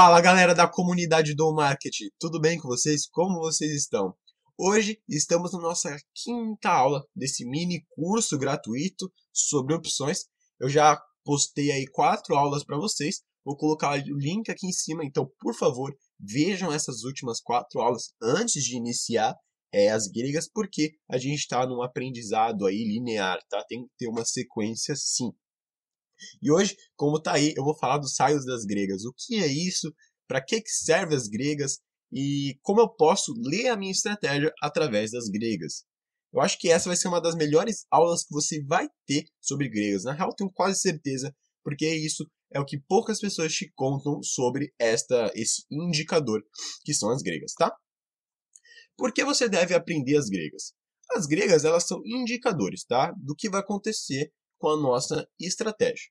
Fala galera da comunidade do marketing, tudo bem com vocês? Como vocês estão? Hoje estamos na nossa quinta aula desse mini curso gratuito sobre opções. Eu já postei aí quatro aulas para vocês, vou colocar o link aqui em cima, então por favor vejam essas últimas quatro aulas antes de iniciar é, as gregas, porque a gente está num aprendizado aí linear, tá? Tem que ter uma sequência sim. E hoje, como tá aí, eu vou falar dos saios das gregas. O que é isso? Para que, que servem as gregas? E como eu posso ler a minha estratégia através das gregas? Eu acho que essa vai ser uma das melhores aulas que você vai ter sobre gregas. Na real, tenho quase certeza, porque isso é o que poucas pessoas te contam sobre esta, esse indicador, que são as gregas, tá? Por que você deve aprender as gregas? As gregas, elas são indicadores, tá? Do que vai acontecer com a nossa estratégia.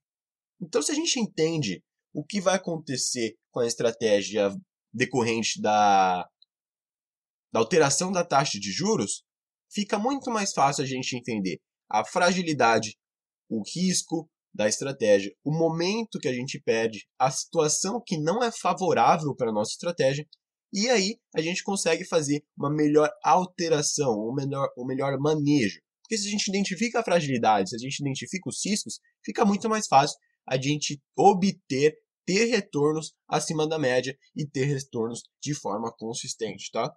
Então, se a gente entende o que vai acontecer com a estratégia decorrente da, da alteração da taxa de juros, fica muito mais fácil a gente entender a fragilidade, o risco da estratégia, o momento que a gente perde, a situação que não é favorável para a nossa estratégia, e aí a gente consegue fazer uma melhor alteração, ou melhor, um melhor manejo. Porque se a gente identifica a fragilidade, se a gente identifica os ciscos, fica muito mais fácil a gente obter, ter retornos acima da média e ter retornos de forma consistente, tá?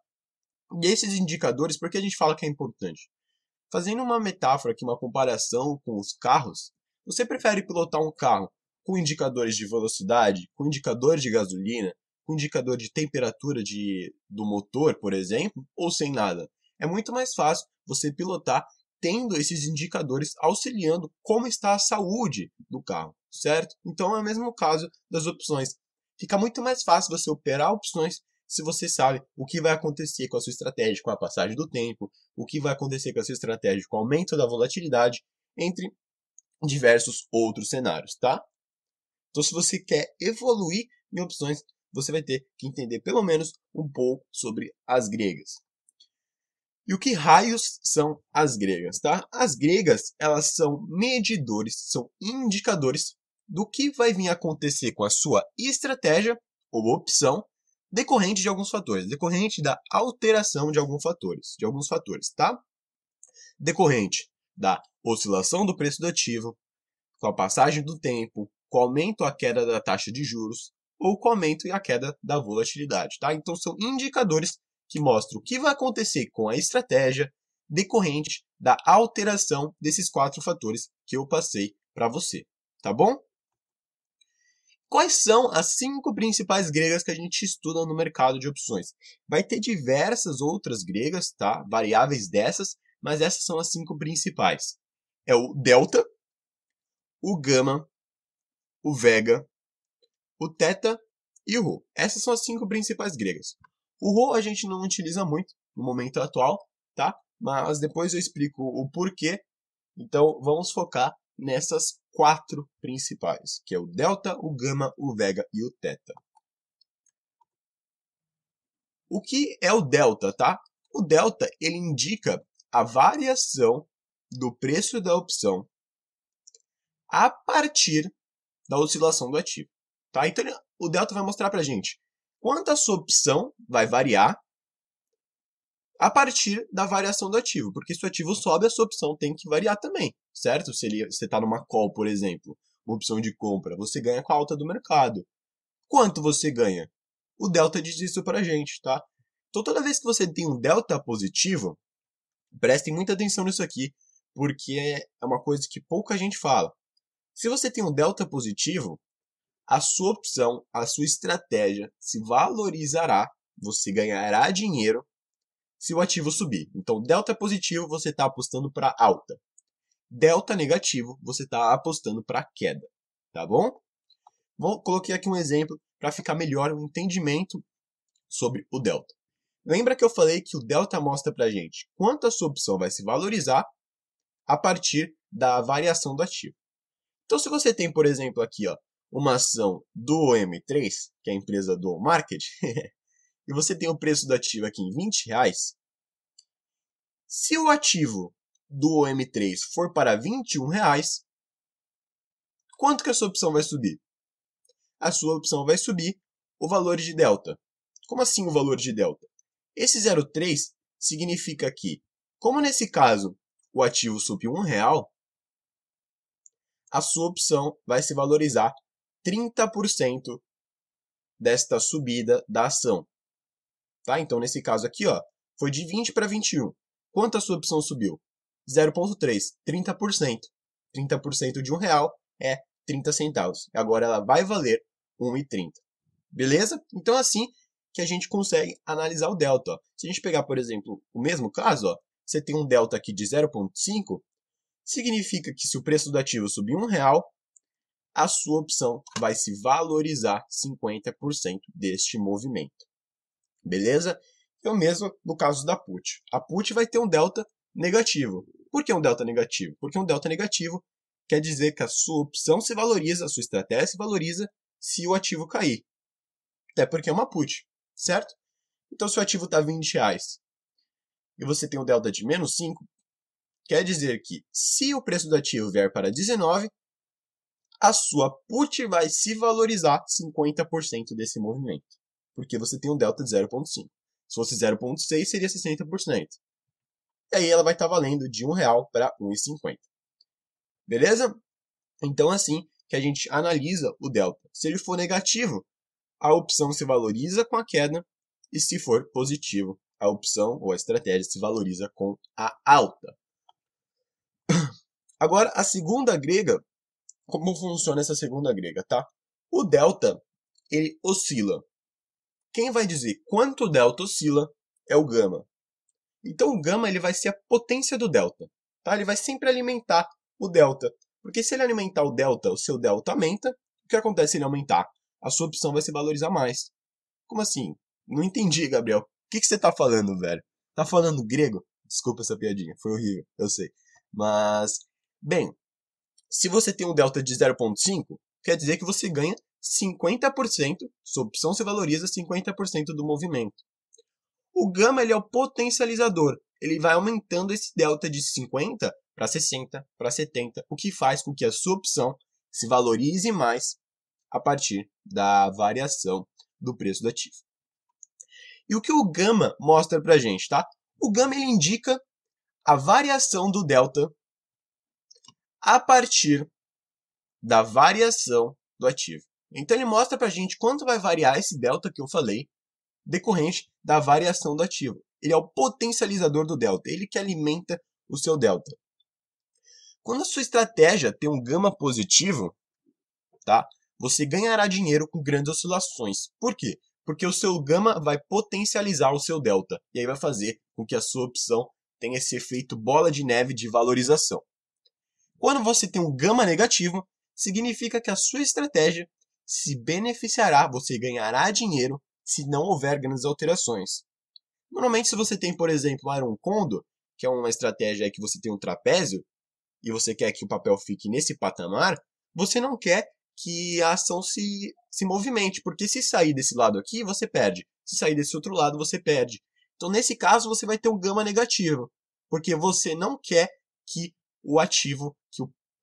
E esses indicadores, por que a gente fala que é importante? Fazendo uma metáfora aqui, uma comparação com os carros, você prefere pilotar um carro com indicadores de velocidade, com indicadores de gasolina, com indicador de temperatura de, do motor, por exemplo, ou sem nada? É muito mais fácil você pilotar tendo esses indicadores auxiliando como está a saúde do carro, certo? Então é o mesmo caso das opções. Fica muito mais fácil você operar opções se você sabe o que vai acontecer com a sua estratégia com a passagem do tempo, o que vai acontecer com a sua estratégia com o aumento da volatilidade, entre diversos outros cenários, tá? Então, se você quer evoluir em opções, você vai ter que entender pelo menos um pouco sobre as gregas. E o que raios são as gregas, tá? As gregas, elas são medidores, são indicadores do que vai vir acontecer com a sua estratégia ou opção decorrente de alguns fatores, decorrente da alteração de alguns fatores, de alguns fatores, tá? Decorrente da oscilação do preço do ativo, com a passagem do tempo, com o aumento ou a queda da taxa de juros ou com o aumento e a queda da volatilidade, tá? Então são indicadores que mostra o que vai acontecer com a estratégia decorrente da alteração desses quatro fatores que eu passei para você, tá bom? Quais são as cinco principais gregas que a gente estuda no mercado de opções? Vai ter diversas outras gregas, tá? Variáveis dessas, mas essas são as cinco principais. É o delta, o gama, o vega, o teta e o rho. Essas são as cinco principais gregas. O Rho a gente não utiliza muito no momento atual, tá? Mas depois eu explico o porquê. Então vamos focar nessas quatro principais, que é o delta, o gama, o vega e o teta. O que é o delta, tá? O delta ele indica a variação do preço da opção a partir da oscilação do ativo, tá? Então o delta vai mostrar para gente quanto a sua opção vai variar a partir da variação do ativo, porque se o ativo sobe, a sua opção tem que variar também, certo? Se ele, você está numa call, por exemplo, uma opção de compra, você ganha com a alta do mercado. Quanto você ganha? O delta diz isso para a gente, tá? Então, toda vez que você tem um delta positivo, prestem muita atenção nisso aqui, porque é uma coisa que pouca gente fala. Se você tem um delta positivo, a sua opção, a sua estratégia se valorizará, você ganhará dinheiro se o ativo subir. Então, delta é positivo, você está apostando para alta. Delta negativo, você está apostando para queda. Tá bom? Vou coloquei aqui um exemplo para ficar melhor o entendimento sobre o delta. Lembra que eu falei que o delta mostra para gente quanto a sua opção vai se valorizar a partir da variação do ativo. Então, se você tem, por exemplo, aqui ó, uma ação do OM3, que é a empresa do Market, e você tem o preço do ativo aqui em 20 reais, se o ativo do OM3 for para 21 reais, quanto que a sua opção vai subir? A sua opção vai subir o valor de delta. Como assim o valor de delta? Esse 0,3 significa que, como nesse caso o ativo subiu um real, a sua opção vai se valorizar 30% desta subida da ação. Tá? Então, nesse caso aqui, ó, foi de 20 para 21. Quanto a sua opção subiu? 0,3, 30%. 30% de um real é 30 centavos. Agora ela vai valer 1,30. Beleza? Então, assim que a gente consegue analisar o delta. Ó. Se a gente pegar, por exemplo, o mesmo caso, ó, você tem um delta aqui de 0,5, significa que se o preço do ativo subir um real, a sua opção vai se valorizar 50% deste movimento. Beleza? E o mesmo no caso da put. A put vai ter um delta negativo. Por que um delta negativo? Porque um delta negativo quer dizer que a sua opção se valoriza, a sua estratégia se valoriza se o ativo cair. Até porque é uma put, certo? Então, se o ativo está 20 reais e você tem um delta de menos 5, quer dizer que se o preço do ativo vier para 19, a sua put vai se valorizar 50% desse movimento, porque você tem um delta de 0,5. Se fosse 0,6, seria 60%. E aí ela vai estar tá valendo de R$ para R$1,50. Beleza? Então, assim que a gente analisa o delta. Se ele for negativo, a opção se valoriza com a queda, e se for positivo, a opção ou a estratégia se valoriza com a alta. Agora, a segunda grega como funciona essa segunda grega, tá? O delta, ele oscila. Quem vai dizer quanto o delta oscila é o gama. Então o gama ele vai ser a potência do delta, tá? Ele vai sempre alimentar o delta, porque se ele alimentar o delta, o seu delta aumenta, o que acontece se ele aumentar? A sua opção vai se valorizar mais. Como assim? Não entendi, Gabriel. O que, que você está falando, velho? Tá falando grego? Desculpa essa piadinha, foi horrível, eu sei. Mas, bem, se você tem um delta de 0,5, quer dizer que você ganha 50%, sua opção se valoriza 50% do movimento. O gama ele é o potencializador, ele vai aumentando esse delta de 50 para 60, para 70, o que faz com que a sua opção se valorize mais a partir da variação do preço do ativo. E o que o gama mostra para a gente, tá? O gama ele indica a variação do delta a partir da variação do ativo. Então ele mostra para a gente quanto vai variar esse delta que eu falei, decorrente da variação do ativo. Ele é o potencializador do delta, ele que alimenta o seu delta. Quando a sua estratégia tem um gama positivo, tá? Você ganhará dinheiro com grandes oscilações. Por quê? Porque o seu gama vai potencializar o seu delta e aí vai fazer com que a sua opção tenha esse efeito bola de neve de valorização. Quando você tem um gama negativo, significa que a sua estratégia se beneficiará, você ganhará dinheiro se não houver grandes alterações. Normalmente, se você tem, por exemplo, um Condo, que é uma estratégia que você tem um trapézio, e você quer que o papel fique nesse patamar, você não quer que a ação se, se movimente, porque se sair desse lado aqui, você perde. Se sair desse outro lado, você perde. Então, nesse caso, você vai ter um gama negativo, porque você não quer que o ativo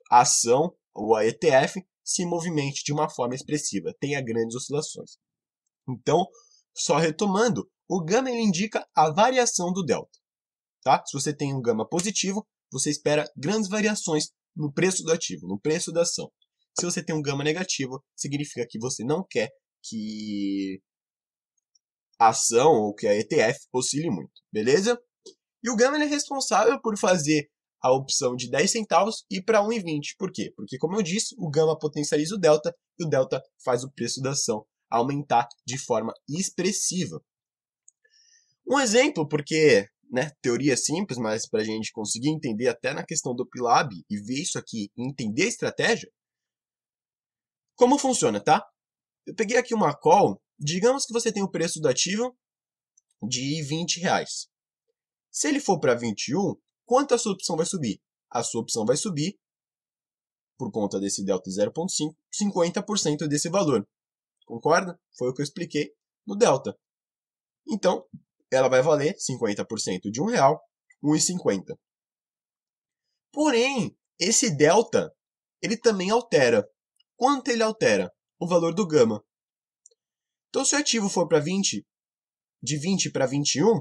a ação ou a ETF se movimente de uma forma expressiva, tenha grandes oscilações. Então, só retomando, o gama ele indica a variação do delta. Tá? Se você tem um gama positivo, você espera grandes variações no preço do ativo, no preço da ação. Se você tem um gama negativo, significa que você não quer que a ação ou que a ETF oscile muito, beleza? E o gama ele é responsável por fazer a opção de 10 centavos e para 1,20. Por quê? Porque, como eu disse, o gama potencializa o delta e o delta faz o preço da ação aumentar de forma expressiva. Um exemplo, porque né, teoria simples, mas para a gente conseguir entender até na questão do PILAB e ver isso aqui, entender a estratégia, como funciona, tá? Eu peguei aqui uma call, digamos que você tem o preço do ativo de 20 reais. Se ele for para 21, Quanto a sua opção vai subir? A sua opção vai subir, por conta desse delta 0,5, 50% desse valor. Concorda? Foi o que eu expliquei no delta. Então, ela vai valer 50% de um real, Porém, esse delta, ele também altera. Quanto ele altera? O valor do gama. Então, se o ativo for para 20, de 20 para 21,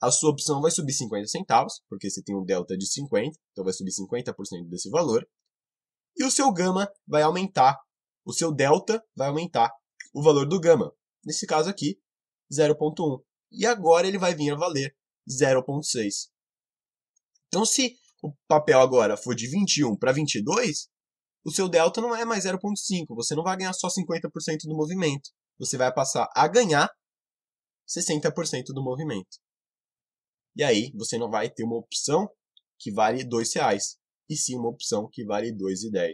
a sua opção vai subir 50 centavos, porque você tem um delta de 50, então vai subir 50% desse valor. E o seu gama vai aumentar, o seu delta vai aumentar o valor do gama. Nesse caso aqui, 0.1. E agora ele vai vir a valer 0.6. Então se o papel agora for de 21 para 22, o seu delta não é mais 0.5, você não vai ganhar só 50% do movimento, você vai passar a ganhar 60% do movimento. E aí você não vai ter uma opção que vale R$ reais, e sim uma opção que vale R$ 2,10.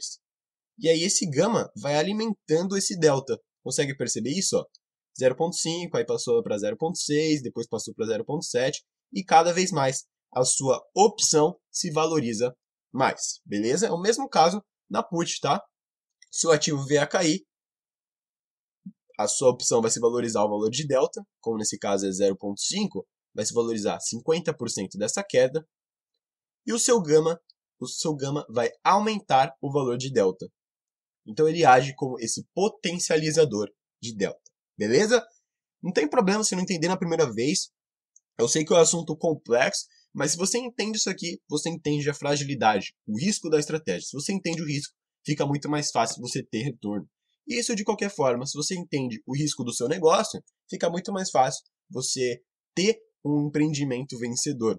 E aí esse gama vai alimentando esse delta. Consegue perceber isso? 0.5, aí passou para 0.6, depois passou para 0.7 e cada vez mais a sua opção se valoriza mais, beleza? É o mesmo caso na put, tá? Se o ativo vier a cair, a sua opção vai se valorizar o valor de delta, como nesse caso é 0.5, vai se valorizar 50% dessa queda, e o seu gama, o seu gama vai aumentar o valor de delta. Então ele age como esse potencializador de delta. Beleza? Não tem problema se não entender na primeira vez. Eu sei que é um assunto complexo, mas se você entende isso aqui, você entende a fragilidade, o risco da estratégia. Se você entende o risco, fica muito mais fácil você ter retorno. E isso de qualquer forma, se você entende o risco do seu negócio, fica muito mais fácil você ter um empreendimento vencedor.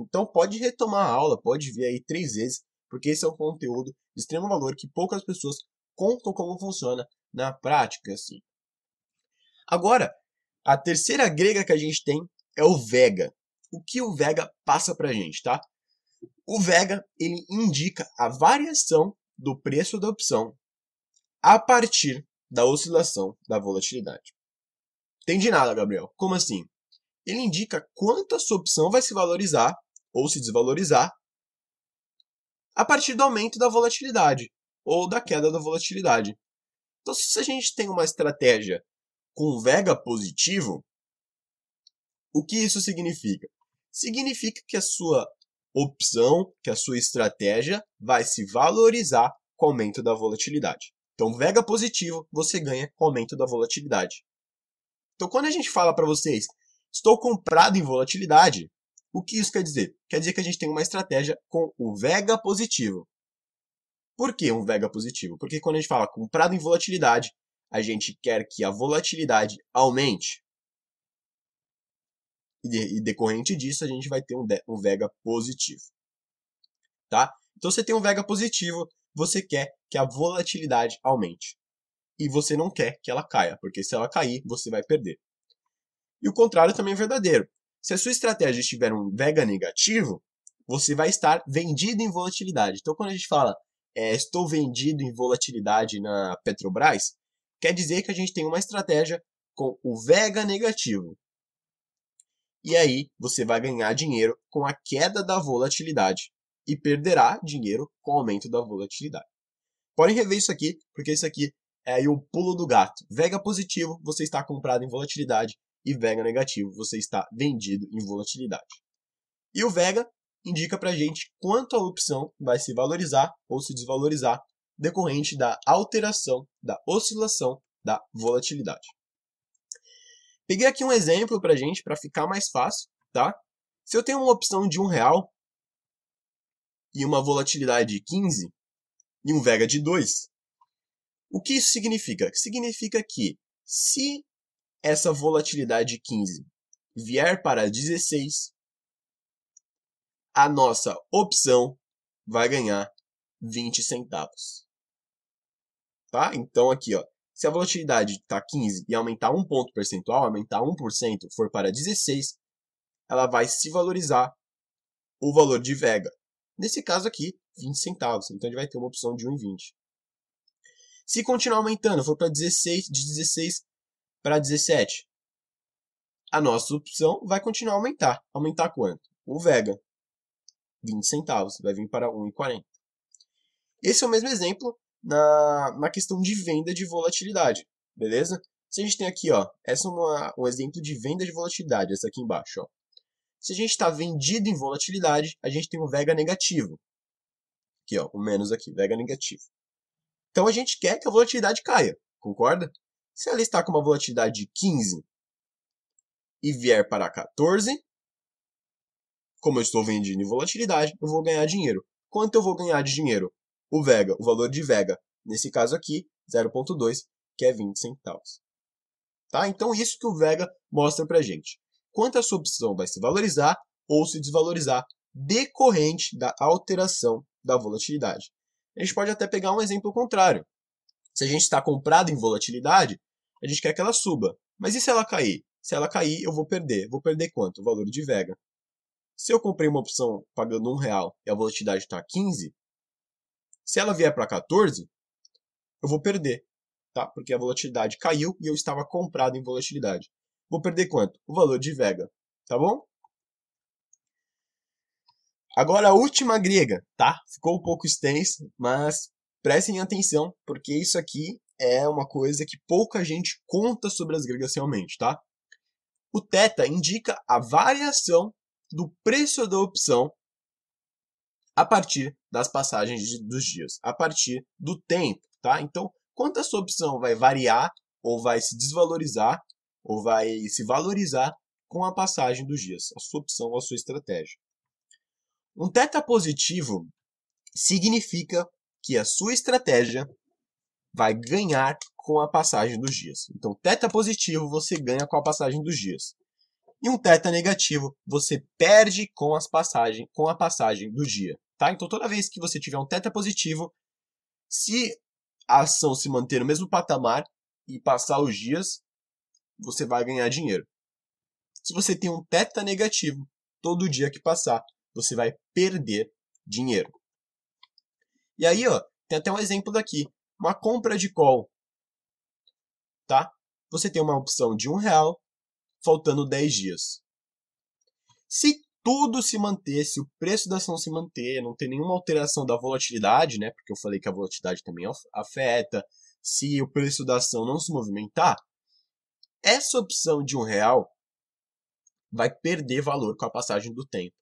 Então pode retomar a aula, pode vir aí três vezes, porque esse é um conteúdo de extremo valor que poucas pessoas contam como funciona na prática. Assim. Agora, a terceira grega que a gente tem é o Vega. O que o Vega passa para a gente, tá? O Vega ele indica a variação do preço da opção a partir da oscilação da volatilidade. Entendi nada, Gabriel. Como assim? ele indica quanto a sua opção vai se valorizar ou se desvalorizar a partir do aumento da volatilidade ou da queda da volatilidade. Então, se a gente tem uma estratégia com vega positivo, o que isso significa? Significa que a sua opção, que a sua estratégia vai se valorizar com o aumento da volatilidade. Então, vega positivo, você ganha com o aumento da volatilidade. Então, quando a gente fala para vocês Estou comprado em volatilidade. O que isso quer dizer? Quer dizer que a gente tem uma estratégia com o vega positivo. Por que um vega positivo? Porque quando a gente fala comprado em volatilidade, a gente quer que a volatilidade aumente. E, decorrente disso, a gente vai ter um, de, um vega positivo. Tá? Então, você tem um vega positivo, você quer que a volatilidade aumente. E você não quer que ela caia, porque se ela cair, você vai perder. E o contrário também é verdadeiro. Se a sua estratégia estiver um vega negativo, você vai estar vendido em volatilidade. Então, quando a gente fala é, estou vendido em volatilidade na Petrobras, quer dizer que a gente tem uma estratégia com o vega negativo. E aí você vai ganhar dinheiro com a queda da volatilidade e perderá dinheiro com o aumento da volatilidade. Podem rever isso aqui, porque isso aqui é o pulo do gato. Vega positivo, você está comprado em volatilidade e Vega negativo, você está vendido em volatilidade. E o Vega indica para a gente quanto a opção vai se valorizar ou se desvalorizar decorrente da alteração, da oscilação, da volatilidade. Peguei aqui um exemplo para a gente, para ficar mais fácil, tá? Se eu tenho uma opção de um real e uma volatilidade de 15 e um Vega de 2, o que isso significa? Significa que se essa volatilidade de 15 vier para 16, a nossa opção vai ganhar 20 centavos. Tá? Então aqui, ó, se a volatilidade está 15 e aumentar um ponto percentual, aumentar 1%, for para 16, ela vai se valorizar o valor de vega. Nesse caso aqui, 20 centavos. Então ele vai ter uma opção de 1,20. Se continuar aumentando, for para 16, de 16 para 17. A nossa opção vai continuar a aumentar. Aumentar quanto? O Vega. 20 centavos, vai vir para 1,40. Esse é o mesmo exemplo na, na questão de venda de volatilidade, beleza? Se a gente tem aqui, ó, essa é uma, um exemplo de venda de volatilidade, essa aqui embaixo, ó. Se a gente está vendido em volatilidade, a gente tem um vega negativo. Aqui, ó, o menos aqui, vega negativo. Então a gente quer que a volatilidade caia, concorda? Se ela está com uma volatilidade de 15 e vier para 14, como eu estou vendendo em volatilidade, eu vou ganhar dinheiro. Quanto eu vou ganhar de dinheiro? O Vega, o valor de Vega, nesse caso aqui, 0.2, que é 20 centavos. Tá? Então isso que o Vega mostra a gente. Quanto a sua opção vai se valorizar ou se desvalorizar decorrente da alteração da volatilidade. A gente pode até pegar um exemplo contrário. Se a gente está comprado em volatilidade, a gente quer que ela suba. Mas e se ela cair? Se ela cair, eu vou perder. Vou perder quanto? O valor de Vega. Se eu comprei uma opção pagando um real e a volatilidade está 15, se ela vier para 14, eu vou perder, tá? Porque a volatilidade caiu e eu estava comprado em volatilidade. Vou perder quanto? O valor de Vega, tá bom? Agora a última grega, tá? Ficou um pouco extenso, mas Prestem atenção, porque isso aqui é uma coisa que pouca gente conta sobre as gregas realmente, tá? O teta indica a variação do preço da opção a partir das passagens de, dos dias, a partir do tempo, tá? Então, quanto a sua opção vai variar ou vai se desvalorizar ou vai se valorizar com a passagem dos dias, a sua opção, a sua estratégia. Um teta positivo significa que a sua estratégia vai ganhar com a passagem dos dias. Então, teta positivo você ganha com a passagem dos dias. E um teta negativo você perde com, as passagem, com a passagem do dia. Tá? Então, toda vez que você tiver um teta positivo, se a ação se manter no mesmo patamar e passar os dias, você vai ganhar dinheiro. Se você tem um teta negativo, todo dia que passar, você vai perder dinheiro. E aí, ó, tem até um exemplo daqui. Uma compra de call. Tá? Você tem uma opção de um real, faltando 10 dias. Se tudo se manter, se o preço da ação se manter, não tem nenhuma alteração da volatilidade, né? Porque eu falei que a volatilidade também afeta. Se o preço da ação não se movimentar, essa opção de um real vai perder valor com a passagem do tempo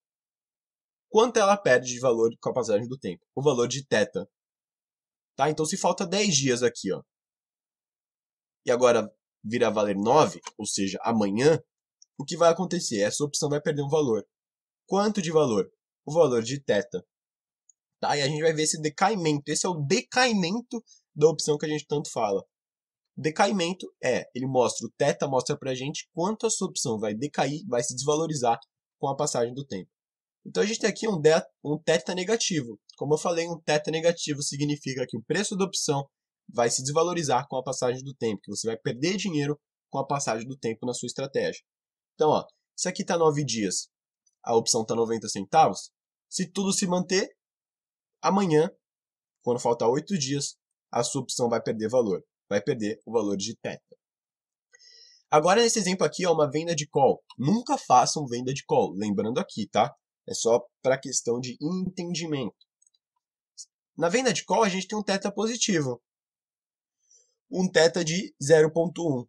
quanto ela perde de valor com a passagem do tempo, o valor de θ. Tá? Então, se falta 10 dias aqui, ó, e agora vir a valer 9, ou seja, amanhã, o que vai acontecer? Essa opção vai perder um valor. Quanto de valor? O valor de θ. Tá? E a gente vai ver esse decaimento. Esse é o decaimento da opção que a gente tanto fala. Decaimento é, ele mostra, o θ mostra pra gente quanto a sua opção vai decair, vai se desvalorizar com a passagem do tempo. Então a gente tem aqui um, det, um negativo. Como eu falei, um teta negativo significa que o preço da opção vai se desvalorizar com a passagem do tempo, que você vai perder dinheiro com a passagem do tempo na sua estratégia. Então, ó, se aqui está 9 dias, a opção está 90 centavos, se tudo se manter, amanhã, quando faltar 8 dias, a sua opção vai perder valor, vai perder o valor de teta. Agora, nesse exemplo aqui, é uma venda de call. Nunca façam venda de call, lembrando aqui, tá? É só para questão de entendimento. Na venda de call, a gente tem um teta positivo. Um teta de 0,1.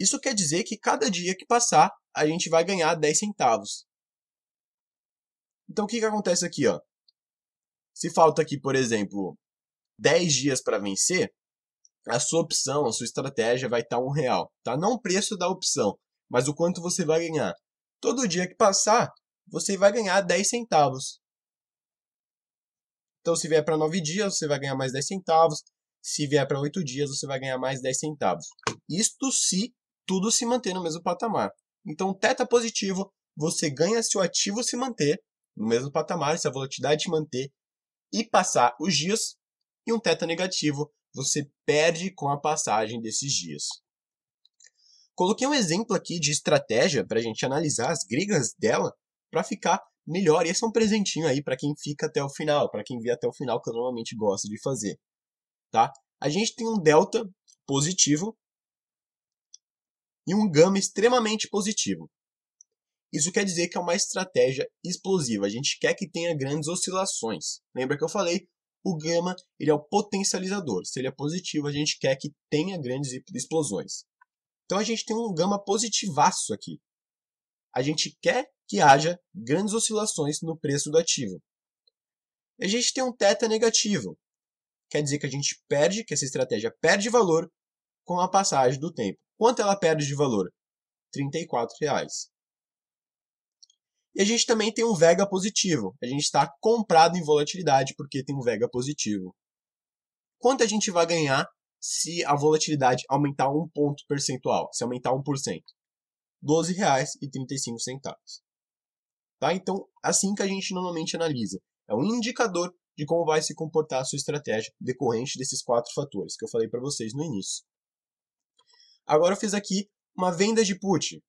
Isso quer dizer que cada dia que passar, a gente vai ganhar 10 centavos. Então, o que, que acontece aqui? Ó? Se falta aqui, por exemplo, 10 dias para vencer, a sua opção, a sua estratégia vai estar tá um real, tá? Não o preço da opção, mas o quanto você vai ganhar. Todo dia que passar, você vai ganhar 10 centavos. Então, se vier para 9 dias, você vai ganhar mais 10 centavos. Se vier para 8 dias, você vai ganhar mais 10 centavos. Isto se tudo se manter no mesmo patamar. Então, teta positivo, você ganha se o ativo se manter no mesmo patamar, se a volatilidade se manter e passar os dias. E um teta negativo, você perde com a passagem desses dias. Coloquei um exemplo aqui de estratégia para a gente analisar as gringas dela para ficar melhor. E esse é um presentinho aí para quem fica até o final, para quem vê até o final, que eu normalmente gosto de fazer. Tá? A gente tem um delta positivo e um gama extremamente positivo. Isso quer dizer que é uma estratégia explosiva. A gente quer que tenha grandes oscilações. Lembra que eu falei? O gama ele é o potencializador. Se ele é positivo, a gente quer que tenha grandes explosões. Então a gente tem um gama positivaço aqui. A gente quer que haja grandes oscilações no preço do ativo. a gente tem um teta negativo, quer dizer que a gente perde, que essa estratégia perde valor com a passagem do tempo. Quanto ela perde de valor? R$ 34,00. E a gente também tem um vega positivo. A gente está comprado em volatilidade porque tem um vega positivo. Quanto a gente vai ganhar se a volatilidade aumentar um ponto percentual, se aumentar 1%? R$ 12,35. Tá? Então, assim que a gente normalmente analisa. É um indicador de como vai se comportar a sua estratégia decorrente desses quatro fatores que eu falei para vocês no início. Agora eu fiz aqui uma venda de put.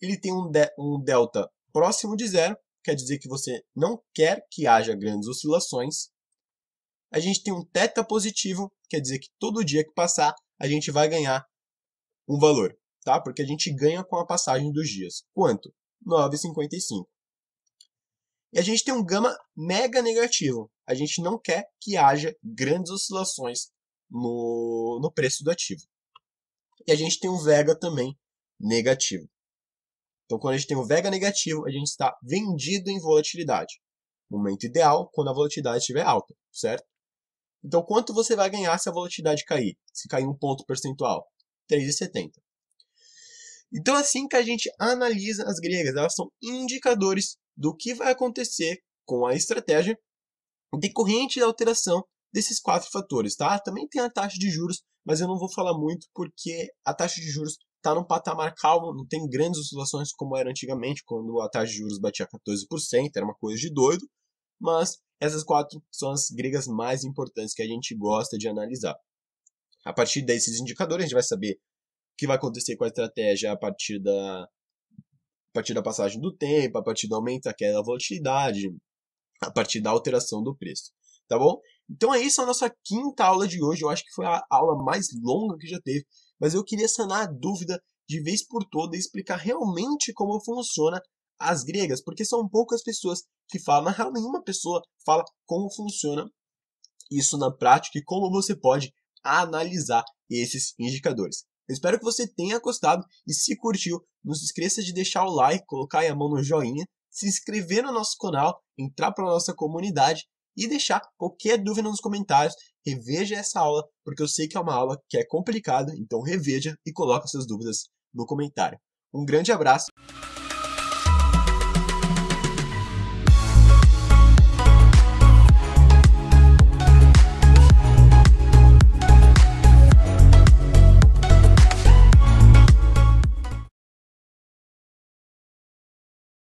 Ele tem um, de um delta próximo de zero, quer dizer que você não quer que haja grandes oscilações. A gente tem um teta positivo, quer dizer que todo dia que passar a gente vai ganhar um valor, tá? Porque a gente ganha com a passagem dos dias. Quanto? 9,55. E a gente tem um gama mega negativo. A gente não quer que haja grandes oscilações no, no preço do ativo. E a gente tem um vega também negativo. Então, quando a gente tem um vega negativo, a gente está vendido em volatilidade. Momento ideal quando a volatilidade estiver alta, certo? Então, quanto você vai ganhar se a volatilidade cair? Se cair um ponto percentual? 3,70. Então, é assim que a gente analisa as gregas, elas são indicadores do que vai acontecer com a estratégia decorrente da alteração desses quatro fatores, tá? Também tem a taxa de juros, mas eu não vou falar muito porque a taxa de juros está num patamar calmo, não tem grandes oscilações como era antigamente, quando a taxa de juros batia 14%, era uma coisa de doido, mas essas quatro são as gregas mais importantes que a gente gosta de analisar. A partir desses indicadores, a gente vai saber que vai acontecer com a estratégia a partir da, a partir da passagem do tempo, a partir do aumento daquela volatilidade, a partir da alteração do preço. Tá bom? Então é isso a nossa quinta aula de hoje. Eu acho que foi a aula mais longa que já teve, mas eu queria sanar a dúvida de vez por toda e explicar realmente como funciona as gregas, porque são poucas pessoas que falam, na real, nenhuma pessoa fala como funciona isso na prática e como você pode analisar esses indicadores. Eu espero que você tenha gostado e se curtiu, não se esqueça de deixar o like, colocar a mão no joinha, se inscrever no nosso canal, entrar para a nossa comunidade e deixar qualquer dúvida nos comentários. Reveja essa aula, porque eu sei que é uma aula que é complicada, então reveja e coloque suas dúvidas no comentário. Um grande abraço